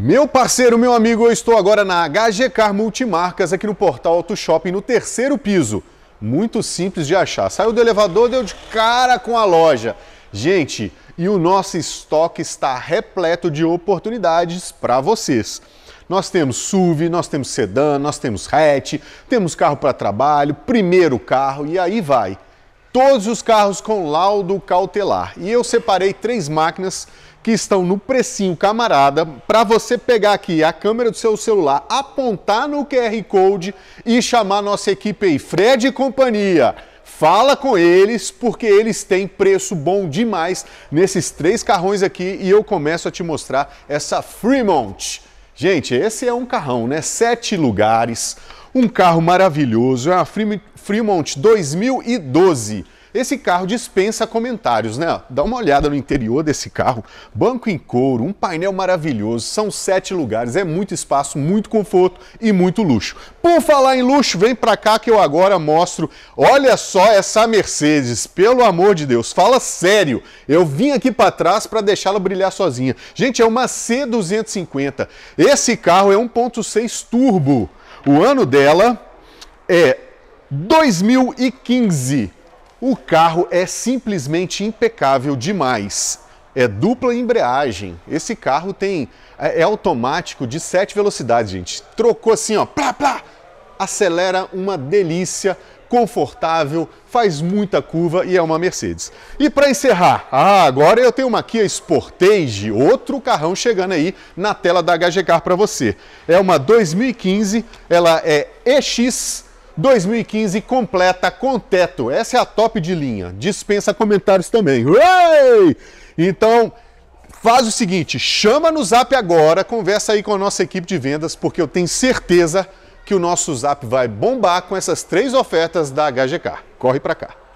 Meu parceiro, meu amigo, eu estou agora na HGK Multimarcas aqui no Portal Auto Shopping, no terceiro piso. Muito simples de achar. Saiu do elevador, deu de cara com a loja. Gente, e o nosso estoque está repleto de oportunidades para vocês. Nós temos SUV, nós temos sedã, nós temos hatch, temos carro para trabalho, primeiro carro e aí vai todos os carros com laudo cautelar. E eu separei três máquinas que estão no precinho camarada para você pegar aqui a câmera do seu celular, apontar no QR Code e chamar nossa equipe aí, Fred e companhia. Fala com eles, porque eles têm preço bom demais nesses três carrões aqui e eu começo a te mostrar essa Fremont. Gente, esse é um carrão, né? Sete lugares, um carro maravilhoso, é uma Fremont 2012. Esse carro dispensa comentários, né? Dá uma olhada no interior desse carro. Banco em couro, um painel maravilhoso, são sete lugares, é muito espaço, muito conforto e muito luxo. Por falar em luxo, vem pra cá que eu agora mostro. Olha só essa Mercedes, pelo amor de Deus, fala sério. Eu vim aqui para trás para deixá-la brilhar sozinha. Gente, é uma C250. Esse carro é 1.6 turbo. O ano dela é 2015. O carro é simplesmente impecável demais. É dupla embreagem. Esse carro tem é, é automático de 7 velocidades, gente. Trocou assim, ó, plá, plá. Acelera uma delícia, confortável, faz muita curva e é uma Mercedes. E para encerrar, ah, agora eu tenho uma Kia Sportage, outro carrão chegando aí na tela da HG Car para você. É uma 2015, ela é EX 2015 completa com teto. Essa é a top de linha. Dispensa comentários também. Então, faz o seguinte, chama no Zap agora, conversa aí com a nossa equipe de vendas, porque eu tenho certeza que o nosso Zap vai bombar com essas três ofertas da HGK. Corre para cá.